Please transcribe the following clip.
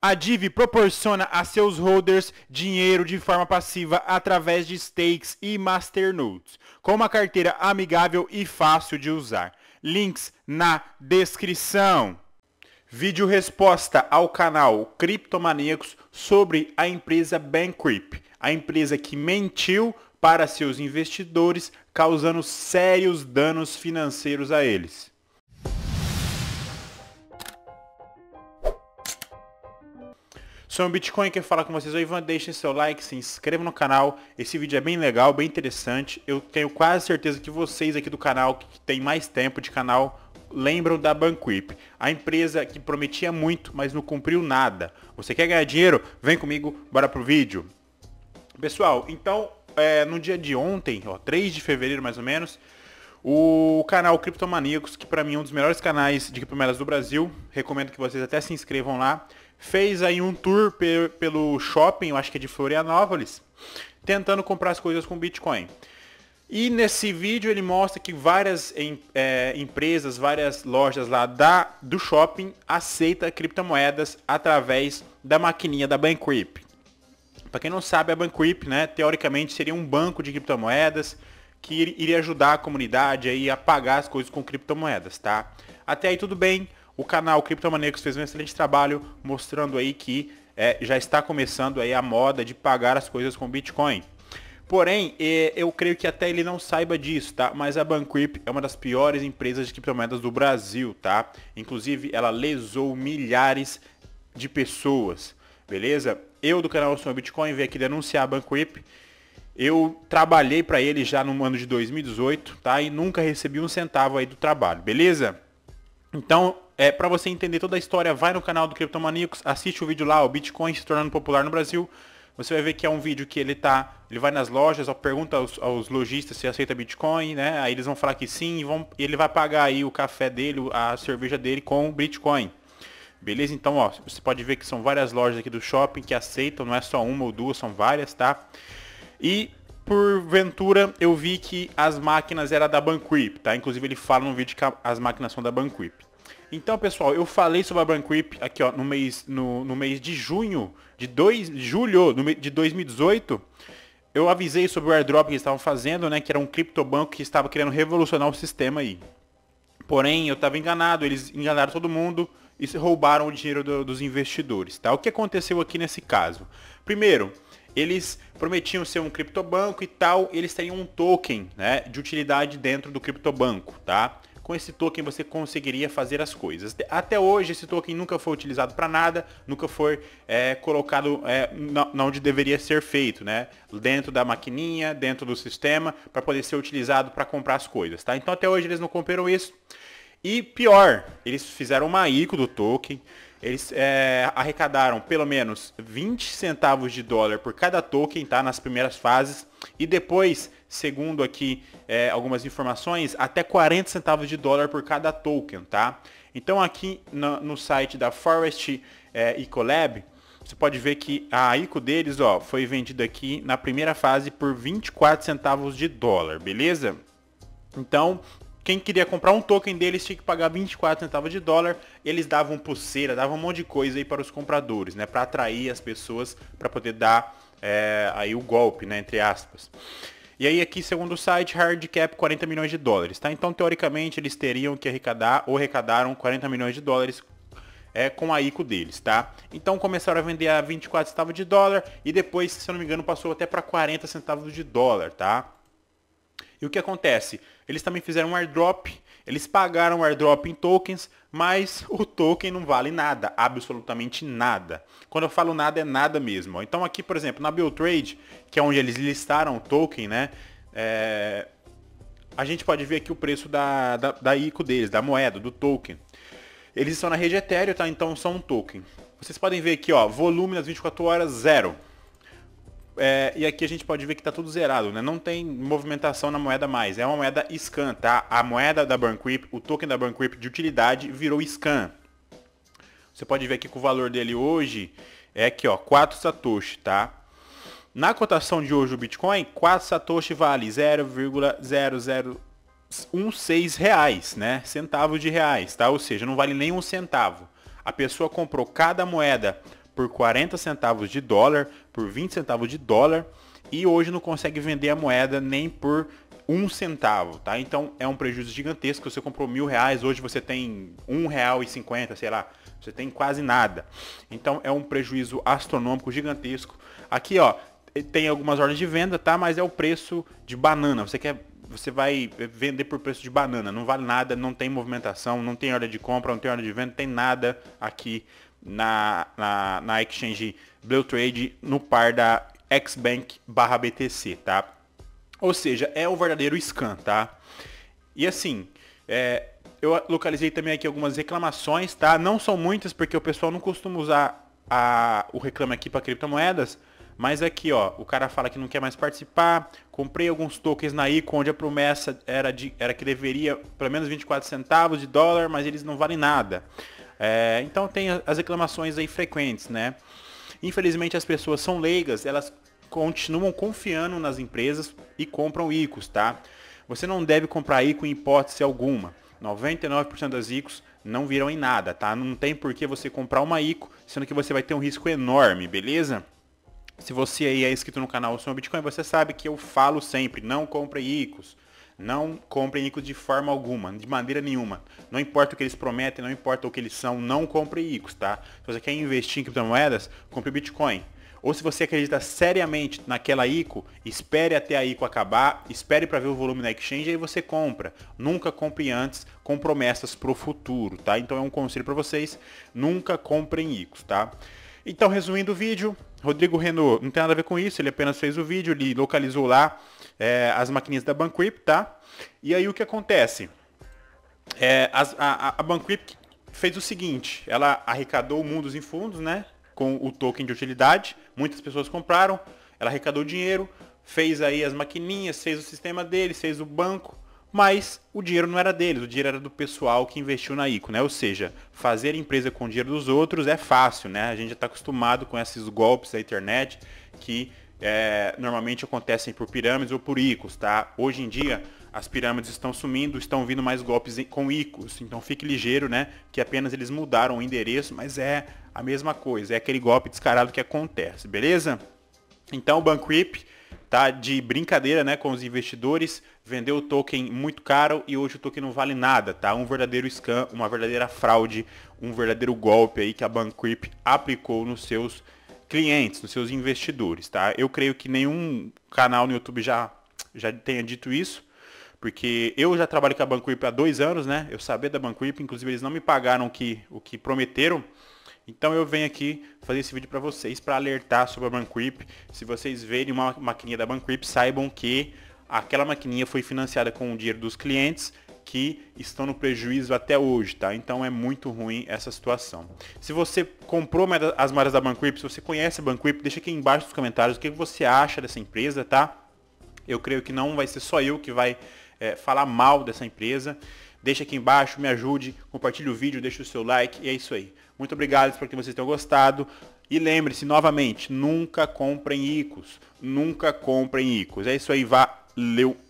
A DIV proporciona a seus holders dinheiro de forma passiva através de stakes e masternodes, com uma carteira amigável e fácil de usar. Links na descrição. Vídeo resposta ao canal Criptomaníacos sobre a empresa Bankrip, a empresa que mentiu para seus investidores, causando sérios danos financeiros a eles. sobre Bitcoin, que falar com vocês, o Ivan, deixem seu like, se inscreva no canal. Esse vídeo é bem legal, bem interessante. Eu tenho quase certeza que vocês aqui do canal, que tem mais tempo de canal, lembram da Banquip, a empresa que prometia muito, mas não cumpriu nada. Você quer ganhar dinheiro? Vem comigo, bora pro vídeo. Pessoal, então, é, no dia de ontem, ó, 3 de fevereiro mais ou menos, o canal Criptomaníacos, que para mim é um dos melhores canais de criptomoedas do Brasil, recomendo que vocês até se inscrevam lá fez aí um tour pe pelo shopping, eu acho que é de Florianópolis, tentando comprar as coisas com Bitcoin. E nesse vídeo ele mostra que várias em, é, empresas, várias lojas lá da, do shopping aceita criptomoedas através da maquininha da Bankrip. Para quem não sabe, a Bankrip, né, teoricamente seria um banco de criptomoedas que iria ajudar a comunidade aí a pagar as coisas com criptomoedas, tá? Até aí tudo bem, o canal Criptomanecos fez um excelente trabalho mostrando aí que é, já está começando aí a moda de pagar as coisas com Bitcoin. Porém, é, eu creio que até ele não saiba disso, tá? Mas a Bankrip é uma das piores empresas de criptomoedas do Brasil, tá? Inclusive, ela lesou milhares de pessoas, beleza? Eu do canal Sou Bitcoin veio aqui denunciar a Bankrip. Eu trabalhei para ele já no ano de 2018, tá? E nunca recebi um centavo aí do trabalho, beleza? Então, é, para você entender toda a história, vai no canal do Criptomaníacos, assiste o vídeo lá, o Bitcoin se tornando popular no Brasil. Você vai ver que é um vídeo que ele tá, ele vai nas lojas, pergunta aos, aos lojistas se aceita Bitcoin, né? Aí eles vão falar que sim, e vão, ele vai pagar aí o café dele, a cerveja dele com Bitcoin. Beleza? Então, ó, você pode ver que são várias lojas aqui do shopping que aceitam, não é só uma ou duas, são várias, tá? E porventura eu vi que as máquinas eram da Banquip, tá? Inclusive ele fala no vídeo que as máquinas são da Banquip. Então, pessoal, eu falei sobre a Brand Creep aqui, ó, no mês, no, no mês de junho, de 2 de julho de 2018. Eu avisei sobre o airdrop que eles estavam fazendo, né, que era um criptobanco que estava querendo revolucionar o sistema aí. Porém, eu estava enganado, eles enganaram todo mundo e roubaram o dinheiro do, dos investidores, tá? O que aconteceu aqui nesse caso? Primeiro, eles prometiam ser um criptobanco e tal, eles têm um token né, de utilidade dentro do criptobanco, tá? com esse token você conseguiria fazer as coisas. Até hoje esse token nunca foi utilizado para nada, nunca foi é, colocado é, na, onde deveria ser feito, né? Dentro da maquininha, dentro do sistema, para poder ser utilizado para comprar as coisas, tá? Então até hoje eles não compraram isso. E pior, eles fizeram uma ICO do token, eles é, arrecadaram pelo menos 20 centavos de dólar por cada token, tá? Nas primeiras fases. E depois, segundo aqui é, algumas informações, até 40 centavos de dólar por cada token, tá? Então aqui no, no site da Forest é, Ecolab, você pode ver que a ICO deles, ó, foi vendida aqui na primeira fase por 24 centavos de dólar, beleza? Então, quem queria comprar um token deles tinha que pagar 24 centavos de dólar. Eles davam pulseira, davam um monte de coisa aí para os compradores, né? Para atrair as pessoas, para poder dar é, aí o golpe, né? Entre aspas. E aí aqui, segundo o site, hard cap 40 milhões de dólares, tá? Então, teoricamente, eles teriam que arrecadar ou arrecadaram 40 milhões de dólares é, com a ICO deles, tá? Então começaram a vender a 24 centavos de dólar e depois, se eu não me engano, passou até para 40 centavos de dólar, tá? E o que acontece? Eles também fizeram um airdrop, eles pagaram o airdrop em tokens, mas o token não vale nada, absolutamente nada. Quando eu falo nada, é nada mesmo. Então aqui, por exemplo, na Trade, que é onde eles listaram o token, né? É... A gente pode ver aqui o preço da, da, da ICO deles, da moeda, do token. Eles estão na rede Ethereum, tá? Então são um token. Vocês podem ver aqui, ó, volume nas 24 horas, zero. É, e aqui a gente pode ver que está tudo zerado, né? Não tem movimentação na moeda mais. É uma moeda scan, tá? A moeda da Bankwip, o token da Bankwip de utilidade virou scan. Você pode ver aqui que o valor dele hoje é aqui, ó, 4 satoshi, tá? Na cotação de hoje o Bitcoin, 4 satoshi vale 0,0016 reais, né? Centavos de reais, tá? Ou seja, não vale nem um centavo. A pessoa comprou cada moeda por 40 centavos de dólar, por 20 centavos de dólar, e hoje não consegue vender a moeda nem por um centavo, tá? Então é um prejuízo gigantesco. Você comprou mil reais, hoje você tem um real e cinquenta, sei lá. Você tem quase nada. Então é um prejuízo astronômico gigantesco. Aqui, ó, tem algumas ordens de venda, tá? Mas é o preço de banana. Você quer você vai vender por preço de banana, não vale nada, não tem movimentação, não tem ordem de compra, não tem ordem de venda, não tem nada aqui na, na, na exchange Blue Trade no par da Xbank barra BTC, tá? Ou seja, é um verdadeiro scan, tá? E assim, é, eu localizei também aqui algumas reclamações, tá? Não são muitas porque o pessoal não costuma usar a, o reclame aqui para criptomoedas, mas aqui, ó, o cara fala que não quer mais participar. Comprei alguns tokens na ICO onde a promessa era, de, era que deveria pelo menos 24 centavos de dólar, mas eles não valem nada. É, então tem as reclamações aí frequentes, né? Infelizmente as pessoas são leigas, elas continuam confiando nas empresas e compram ICOs, tá? Você não deve comprar ICO em hipótese alguma. 99% das ICOs não viram em nada, tá? Não tem por que você comprar uma ICO, sendo que você vai ter um risco enorme, beleza? Se você aí é inscrito no canal Som Bitcoin, você sabe que eu falo sempre, não compre ICOs. Não comprem ICOs de forma alguma, de maneira nenhuma. Não importa o que eles prometem, não importa o que eles são, não compre ICOs, tá? Se você quer investir em criptomoedas, compre Bitcoin. Ou se você acredita seriamente naquela ICO, espere até a ICO acabar, espere para ver o volume na exchange e aí você compra. Nunca compre antes com promessas para o futuro, tá? Então é um conselho para vocês, nunca comprem ICOs, tá? Então, resumindo o vídeo, Rodrigo Renault não tem nada a ver com isso, ele apenas fez o vídeo, ele localizou lá é, as maquininhas da Banquip, tá? E aí o que acontece? É, as, a, a Banquip fez o seguinte, ela arrecadou mundos em fundos, né? Com o token de utilidade, muitas pessoas compraram, ela arrecadou dinheiro, fez aí as maquininhas, fez o sistema deles, fez o banco, mas o dinheiro não era deles, o dinheiro era do pessoal que investiu na ICO, né? Ou seja, fazer empresa com o dinheiro dos outros é fácil, né? A gente já está acostumado com esses golpes da internet que é, normalmente acontecem por pirâmides ou por icos, tá? Hoje em dia, as pirâmides estão sumindo, estão vindo mais golpes com icos. Então fique ligeiro, né? Que apenas eles mudaram o endereço, mas é a mesma coisa. É aquele golpe descarado que acontece, beleza? Então o Bankrip tá de brincadeira, né, com os investidores, vendeu o token muito caro e hoje o token não vale nada, tá? Um verdadeiro scam, uma verdadeira fraude, um verdadeiro golpe aí que a Bankrip aplicou nos seus investidores clientes, seus investidores, tá? Eu creio que nenhum canal no YouTube já, já tenha dito isso, porque eu já trabalho com a Banquip há dois anos, né? Eu sabia da Banquip, inclusive eles não me pagaram o que, o que prometeram, então eu venho aqui fazer esse vídeo para vocês, para alertar sobre a Banquip. Se vocês verem uma maquininha da Banquip, saibam que aquela maquininha foi financiada com o dinheiro dos clientes, que estão no prejuízo até hoje, tá? Então é muito ruim essa situação. Se você comprou as marcas da Banquip, se você conhece a Banquip, deixa aqui embaixo nos comentários o que você acha dessa empresa, tá? Eu creio que não vai ser só eu que vai é, falar mal dessa empresa. Deixa aqui embaixo, me ajude, compartilhe o vídeo, deixa o seu like e é isso aí. Muito obrigado, espero que vocês tenham gostado. E lembre-se, novamente, nunca comprem ICOs. Nunca comprem ICOs. É isso aí, valeu!